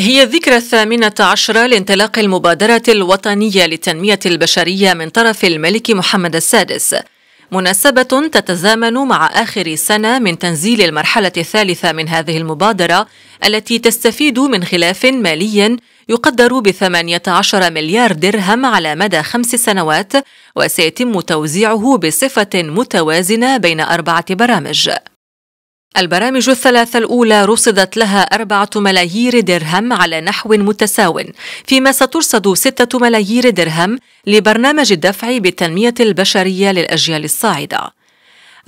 هي الذكرى الثامنة عشرة لانطلاق المبادرة الوطنية للتنمية البشرية من طرف الملك محمد السادس مناسبة تتزامن مع آخر سنة من تنزيل المرحلة الثالثة من هذه المبادرة التي تستفيد من خلاف مالي يقدر ب 18 مليار درهم على مدى خمس سنوات وسيتم توزيعه بصفة متوازنة بين أربعة برامج البرامج الثلاثة الأولى رصدت لها أربعة ملايير درهم على نحو متساو فيما سترصد ستة ملايير درهم لبرنامج الدفع بالتنمية البشرية للأجيال الصاعدة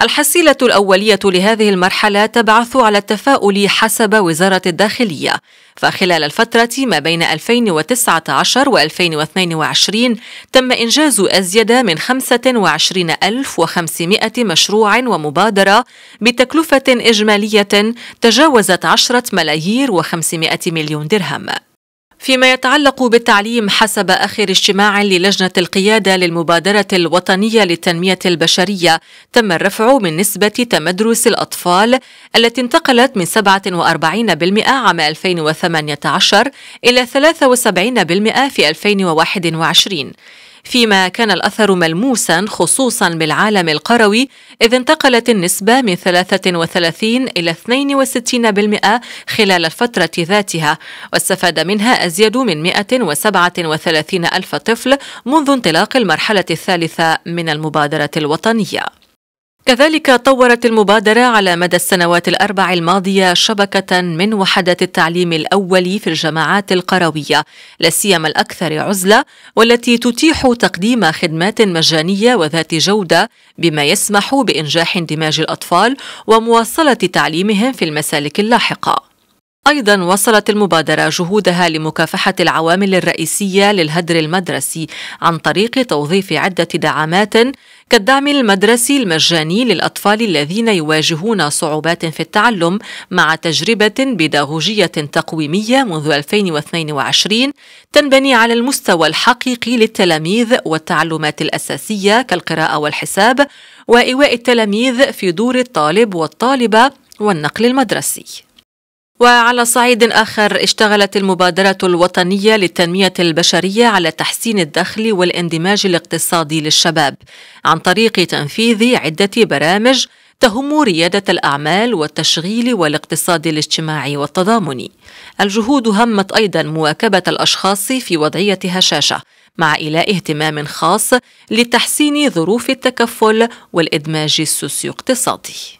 الحصيلة الأولية لهذه المرحلة تبعث على التفاؤل حسب وزارة الداخلية فخلال الفترة ما بين 2019 و 2022 تم إنجاز أزيد من 25500 مشروع ومبادرة بتكلفة إجمالية تجاوزت 10 ملايير و500 مليون درهم فيما يتعلق بالتعليم حسب آخر اجتماع للجنة القيادة للمبادرة الوطنية للتنمية البشرية تم الرفع من نسبة تمدرس الأطفال التي انتقلت من 47% عام 2018 إلى 73% في 2021 فيما كان الأثر ملموسا خصوصا بالعالم القروي إذ انتقلت النسبة من 33 إلى 62% خلال الفترة ذاتها واستفاد منها أزيد من 137 ألف طفل منذ انطلاق المرحلة الثالثة من المبادرة الوطنية كذلك طورت المبادرة على مدى السنوات الأربع الماضية شبكة من وحدات التعليم الأولي في الجماعات القروية لاسيما الأكثر عزلة والتي تتيح تقديم خدمات مجانية وذات جودة بما يسمح بإنجاح اندماج الأطفال ومواصلة تعليمهم في المسالك اللاحقة أيضا وصلت المبادرة جهودها لمكافحة العوامل الرئيسية للهدر المدرسي عن طريق توظيف عدة دعامات كالدعم المدرسي المجاني للأطفال الذين يواجهون صعوبات في التعلم مع تجربة بيداغوجية تقويمية منذ 2022 تنبني على المستوى الحقيقي للتلاميذ والتعلمات الأساسية كالقراءة والحساب وإيواء التلاميذ في دور الطالب والطالبة والنقل المدرسي وعلى صعيد آخر اشتغلت المبادرة الوطنية للتنمية البشرية على تحسين الدخل والاندماج الاقتصادي للشباب عن طريق تنفيذ عدة برامج تهم ريادة الأعمال والتشغيل والاقتصاد الاجتماعي والتضامني. الجهود همت أيضا مواكبة الأشخاص في وضعية هشاشة، مع إيلاء اهتمام خاص لتحسين ظروف التكفل والإدماج السوسيو اقتصادي.